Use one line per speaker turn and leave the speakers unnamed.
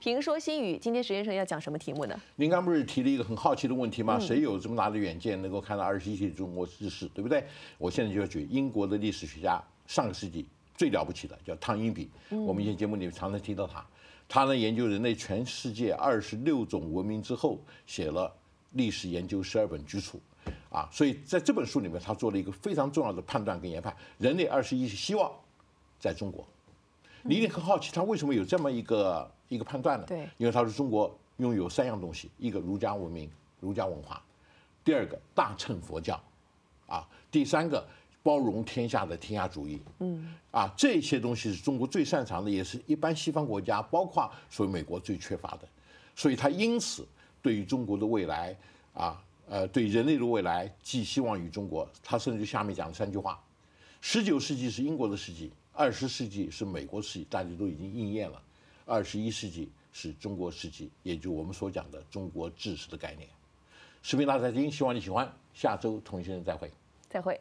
评说新语，今天石先生要讲什么题目呢？
您刚不是提了一个很好奇的问题吗？谁有这么大的远见，能够看到二十一世纪中国之识？对不对？我现在就要举英国的历史学家，上个世纪最了不起的叫汤因比，我们以前节目里面常常听到他，他呢研究人类全世界二十六种文明之后，写了历史研究十二本巨著，啊，所以在这本书里面，他做了一个非常重要的判断跟研判，人类二十一是希望，在中国。你一定很好奇他为什么有这么一个一个判断呢？对，因为他说中国拥有三样东西：一个儒家文明、儒家文化；第二个大乘佛教，啊；第三个包容天下的天下主义。嗯，啊，这些东西是中国最擅长的，也是一般西方国家，包括所谓美国最缺乏的。所以他因此对于中国的未来，啊，呃，对人类的未来寄希望于中国。他甚至下面讲了三句话：十九世纪是英国的世纪。二十世纪是美国世纪，大家都已经应验了。二十一世纪是中国世纪，也就我们所讲的中国知识的概念。视频大赛厅希望你喜欢。下周同一时间再会。
再会。